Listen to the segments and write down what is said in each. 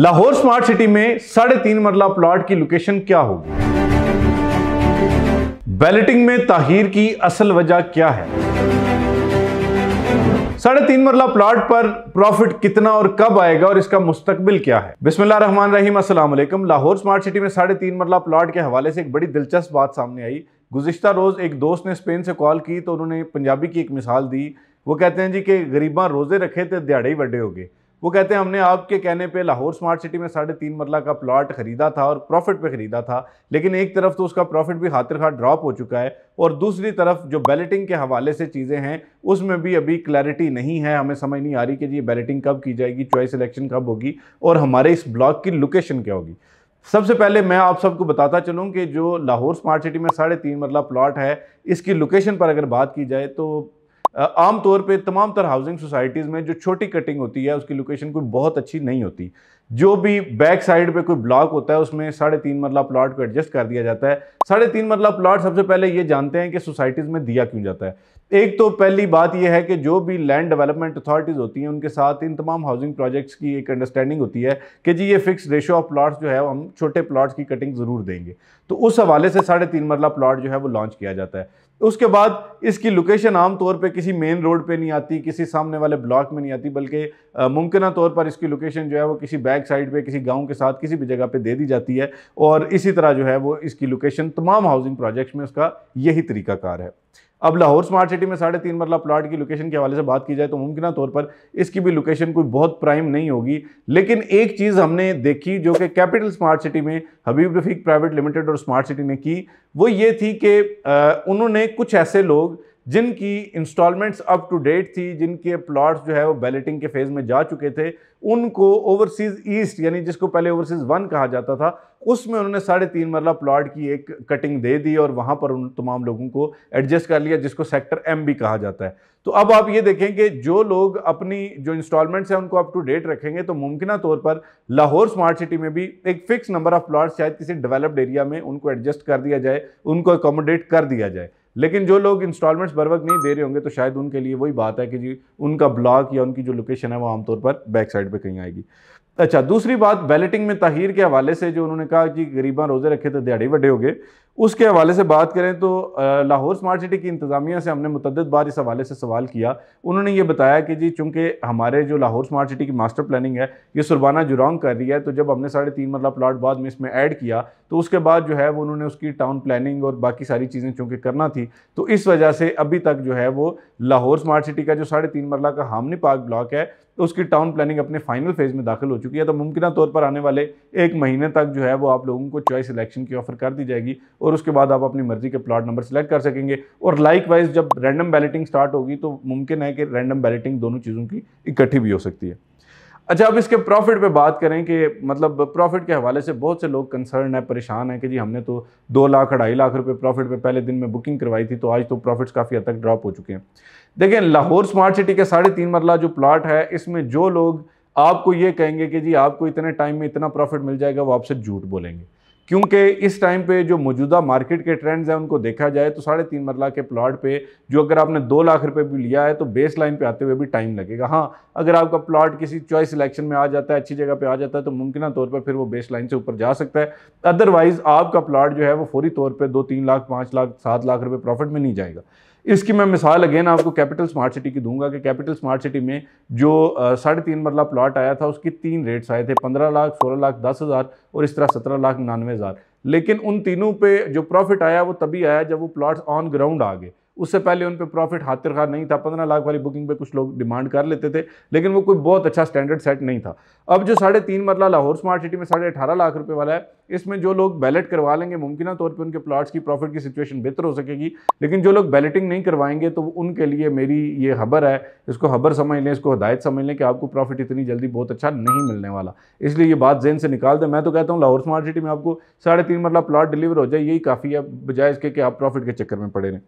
Lahore smart city में साढ़े तीन मरला प्लॉट की लोकेशन क्या होगी बैलेटिंग में ताहिर की असल वजह क्या है साढ़े तीन मरला प्लॉट पर प्रॉफिट कितना और कब आएगा और इसका मुस्तकबिल क्या है बिस्मिल्लाह रहमान रहीम अस्सलाम वालेकुम लाहौर स्मार्ट सिटी में साढ़े तीन मरला प्लॉट के हवाले से एक बड़ी दिलचस्प बात सामने आई गुजशत रोज़ एक दोस्त ने स्पेन से कॉल की तो उन्होंने पंजाबी की एक मिसाल दी वो कहते हैं जी कि गरीबा रोज़े रखे तो दिहाड़े ही बड़े हो गए वो कहते हैं हमने आपके कहने पे लाहौर स्मार्ट सिटी में साढ़े तीन मरला का प्लाट खरीदा था और प्रॉफिट पे खरीदा था लेकिन एक तरफ तो उसका प्रॉफिट भी खातिर खा ड्रॉप हो चुका है और दूसरी तरफ जो बैलेटिंग के हवाले से चीज़ें हैं उसमें भी अभी क्लैरिटी नहीं है हमें समझ नहीं आ रही कि जी बैलेटिंग कब की जाएगी चॉइस इलेक्शन कब होगी और हमारे इस ब्लॉक की लोकेशन क्या होगी सबसे पहले मैं आप सबको बताता चलूँ कि जो लाहौर स्मार्ट सिटी में साढ़े तीन मरला प्लाट है इसकी लोकेशन पर अगर बात की जाए तो आमतौर पे तमाम तरह हाउसिंग सोसाइटीज़ में जो छोटी कटिंग होती है उसकी लोकेशन कोई बहुत अच्छी नहीं होती जो भी बैक साइड पे कोई ब्लॉक होता है उसमें साढ़े तीन मरला प्लाट को एडजस्ट कर दिया जाता है साढ़े तीन मरला प्लाट सबसे पहले ये जानते हैं कि सोसाइटीज़ में दिया क्यों जाता है एक तो पहली बात यह है कि जो भी लैंड डेवलपमेंट अथॉरिटीज़ होती हैं उनके साथ इन तमाम हाउसिंग प्रोजेक्ट्स की एक अंडरस्टैंडिंग होती है कि जी ये फिक्स रेशो ऑफ प्लाट्स जो है हम छोटे प्लाट्स की कटिंग ज़रूर देंगे तो उस हवाले से साढ़े तीन मरला प्लाट जो है वो लॉन्च किया जाता है उसके बाद इसकी लोकेशन आमतौर पे किसी मेन रोड पे नहीं आती किसी सामने वाले ब्लॉक में नहीं आती बल्कि मुमकिन तौर पर इसकी लोकेशन जो है वो किसी बैक साइड पे किसी गांव के साथ किसी भी जगह पे दे दी जाती है और इसी तरह जो है वो इसकी लोकेशन तमाम हाउसिंग प्रोजेक्ट्स में उसका यही तरीकाकार है अब लाहौर स्मार्ट सिटी में साढ़े तीन मरला प्लाट की लोकेशन के हवाले से बात की जाए तो मुमकिन तौर पर इसकी भी लोकेशन कोई बहुत प्राइम नहीं होगी लेकिन एक चीज़ हमने देखी जो कि कैपिटल स्मार्ट सिटी में हबीब रफीक प्राइवेट लिमिटेड और स्मार्ट सिटी ने की वो ये थी कि उन्होंने कुछ ऐसे लोग जिनकी इंस्टॉलमेंट्स अप टू डेट थी जिनके प्लॉट्स जो है वो बैलेटिंग के फेज़ में जा चुके थे उनको ओवरसीज़ ईस्ट यानी जिसको पहले ओवरसीज़ वन कहा जाता था उसमें उन्होंने साढ़े तीन मरला प्लाट की एक कटिंग दे दी और वहाँ पर उन तमाम लोगों को एडजस्ट कर लिया जिसको सेक्टर एम भी कहा जाता है तो अब आप ये देखें कि जो लोग अपनी जो इंस्टॉलमेंट्स हैं उनको अप टू डेट रखेंगे तो मुमकिन तौर पर लाहौर स्मार्ट सिटी में भी एक फ़िक्स नंबर ऑफ़ प्लाट्स शायद किसी डेवलप्ड एरिया में उनको एडजस्ट कर दिया जाए उनको एकोमोडेट कर दिया जाए लेकिन जो लोग इंस्टॉलमेंट्स बर वक्त नहीं दे रहे होंगे तो शायद उनके लिए वही बात है कि जी उनका ब्लॉक या उनकी जो लोकेशन है वो आमतौर पर बैक साइड पर कहीं आएगी अच्छा दूसरी बात बैलेटिंग में ताहिर के हवाले से जो उन्होंने कहा कि गरीबा रोज़े रखे तो दिहाड़ी बड़े हो गए उसके हवाले से बात करें तो लाहौर स्मार्ट सिटी की इंतज़ामिया से हमने मतदद बार इस हवाले से सवाल किया उन्होंने ये बताया कि जी चूँकि हमारे जो लाहौर स्मार्ट सिटी की मास्टर प्लानिंग है ये सुरबाना जुरांग कर रही है तो जब हमने साढ़े तीन मरला प्लाट बाद में इसमें ऐड किया तो उसके बाद जो है वो उन्होंने उसकी टाउन प्लानिंग और बाकी सारी चीज़ें चूँकि करना थी तो इस वजह से अभी तक जो है वो लाहौर स्मार्ट सिटी का जो साढ़े तीन मरला का हामनी पार्क ब्लॉक है तो उसकी टाउन प्लानिंग अपने फाइनल फेज़ में दाखिल हो चुकी है तो मुमकिन तौर पर आने वाले एक महीने तक जो है वो आप लोगों को चॉइस इलेक्शन की ऑफ़र कर दी जाएगी और उसके बाद आप अपनी मर्जी के प्लाट नंबर सेलेक्ट कर सकेंगे और लाइक वाइज जब रैंडम बैलेटिंग स्टार्ट होगी तो मुमकिन है कि रैंडम बैलेटिंग दोनों चीज़ों की इकट्ठी भी हो सकती है अच्छा अब इसके प्रॉफिट पे बात करें कि मतलब प्रॉफिट के हवाले से बहुत से लोग कंसर्न है परेशान है कि जी हमने तो दो लाख अढ़ाई लाख रुपए प्रॉफिट पे पहले दिन में बुकिंग करवाई थी तो आज तो प्रॉफिट्स काफ़ी हद तक ड्रॉप हो चुके हैं देखिए लाहौर स्मार्ट सिटी के साढ़े तीन मरला जो प्लाट है इसमें जो लोग आपको ये कहेंगे कि जी आपको इतने टाइम में इतना प्रॉफिट मिल जाएगा वो आपसे झूठ बोलेंगे क्योंकि इस टाइम पे जो मौजूदा मार्केट के ट्रेंड्स हैं उनको देखा जाए तो साढ़े तीन मरला के प्लाट पे जो अगर आपने दो लाख रुपए भी लिया है तो बेस लाइन पर आते हुए भी टाइम लगेगा हाँ अगर आपका प्लाट किसी चॉइस सिलेक्शन में आ जाता है अच्छी जगह पे आ जाता है तो मुमकिन तौर पर फिर वो बेस लाइन से ऊपर जा सकता है अदरवाइज़ आपका प्लाट जो है वो फौरी तौर पर दो तीन लाख पाँच लाख सात लाख रुपये प्रॉफिट में नहीं जाएगा इसकी मैं मिसाल अगेन आपको कैपिटल स्मार्ट सिटी की दूंगा कि कैपिटल स्मार्ट सिटी में जो साढ़े तीन मरला प्लाट आया था उसकी तीन रेट्स आए थे पंद्रह लाख सोलह लाख दस हज़ार और इस तरह सत्रह लाख नानवे हज़ार लेकिन उन तीनों पे जो प्रॉफिट आया वो तभी आया जब वो प्लाट्स ऑन ग्राउंड आ गए उससे पहले उन पर प्रॉफिट हाथिर खा नहीं था पंद्रह लाख वाली बुकिंग पे कुछ लोग डिमांड कर लेते थे लेकिन वो कोई बहुत अच्छा स्टैंडर्ड सेट नहीं था अब जो साढ़े तीन मरला लाहौर स्मार्ट सिटी में साढ़े अठारह लाख रुपये वाला है इसमें जो लोग बैलेट करवा लेंगे मुमकिन तौर पर उनके प्लाट्स की प्रॉफिट की सिचुएशन बेहतर हो सकेगी लेकिन जो लोग बैलेटिंग नहीं करवाएंगे तो उनके लिए मेरी ये खबर है इसको खबर समझ लें इसको हदायत समझ लें कि आपको प्रॉफिट इतनी जल्दी बहुत अच्छा नहीं मिलने वाला इसलिए ये बात जेन से निकाल दें मैं तो कहता हूँ लाहौर स्मार्ट सिटी में आपको साढ़े तीन मरला प्लाट डिलीवर हो जाए यही काफ़ी है बजाय इसके कि आप प्रॉफिट के चक्कर में पड़े रहें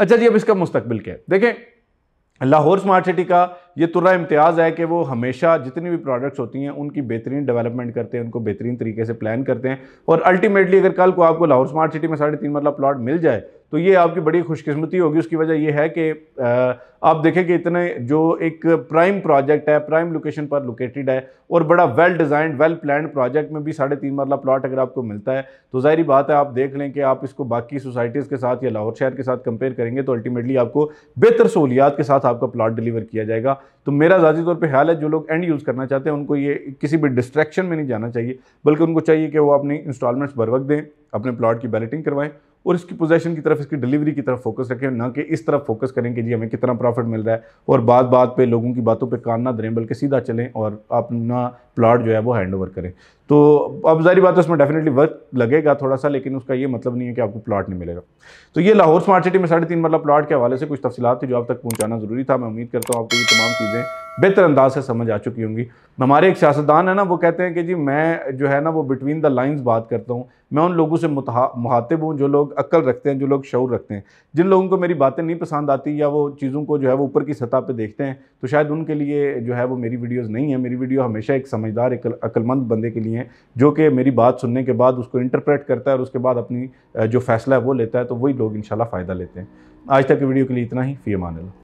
अच्छा जी अब इसका मुस्तबिल क्या है देखें लाहौर स्मार्ट सिटी का ये तुर्रा इम्तियाज़ है कि वो हमेशा जितनी भी प्रोडक्ट्स होती हैं उनकी बेहतरीन डेवलपमेंट करते हैं उनको बेहतरीन तरीके से प्लान करते हैं और अल्टीमेटली अगर कल को आपको लाहौर स्मार्ट सिटी में साढ़े तीन मरला प्लाट मिल जाए तो ये आपकी बड़ी खुशकिस्मती होगी उसकी वजह यह है कि आप देखें कि इतने जो एक प्राइम प्रोजेक्ट है प्राइम लोकेशन पर लोकेटेड है और बड़ा well designed well plan project में भी साढ़े तीन मरला प्लाट अगर आपको मिलता है तो ज़ाहरी बात है आप देख लें कि आप इसको बाकी सोसाइटीज़ के साथ या लाहौर शहर के साथ कंपेयर करेंगे तो अल्टीमेटली आपको बेहतर सहूलियात के साथ आपका प्लाट डिलीवर किया जाएगा तो मेरा ज़ाती तौर पे ख्याल है जो लोग एंड यूज़ करना चाहते हैं उनको ये किसी भी डिस्ट्रैक्शन में नहीं जाना चाहिए बल्कि उनको चाहिए कि वो अपनी इंस्टॉलमेंट्स बर वक्त दें अपने प्लाट की बैलेटिंग करवाएं और इसकी पोजेशन की तरफ इसकी डिलीवरी की तरफ फोकस रखें ना कि इस तरफ फोकस करें कि जी हमें कितना प्रॉफिट मिल रहा है और बात बात पे लोगों की बातों पे कान ना दरें बल्कि सीधा चलें और अपना प्लाट जो है वो हैंड ओवर करें तो अब जारी बात है उसमें डेफिनेटली वर्क लगेगा थोड़ा सा लेकिन उसका ये मतलब नहीं है कि आपको प्लाट नहीं मिलेगा तो ये लाहौर स्मार्ट सिटी में साढ़े तीन मतलब प्लाट के हवाले से कुछ तफसीत थी जो आप तक पहुँचाना ज़रूरी था मैं उम्मीद करता हूँ आपको ये तमाम चीज़ें बेहतर अंदाज से समझ आ चुकी होंगी हमारे एक सियासतदान है ना वो कहते हैं कि जी मैं जो है ना वो बिटवीन द लाइंस बात करता हूँ मैं उन लोगों से मुहातिब हूँ जो लोग अक्ल रखते हैं जो लोग शौर रखते हैं जिन लोगों को मेरी बातें नहीं पसंद आती या वो चीज़ों को जो है वो ऊपर की सतह पर देखते हैं तो शायद उनके लिए जो है वो मेरी वीडियोज़ नहीं है मेरी वीडियो हमेशा एक समझदार एक अक्लमंद बंदे के लिए हैं जो कि मेरी बात सुनने के बाद उसको इंटरप्रेट करता है और उसके बाद अपनी जो फैसला है वो लेता है तो वही लोग इन फ़ायदा लेते हैं आज तक की वीडियो के लिए इतना ही फ़ी मान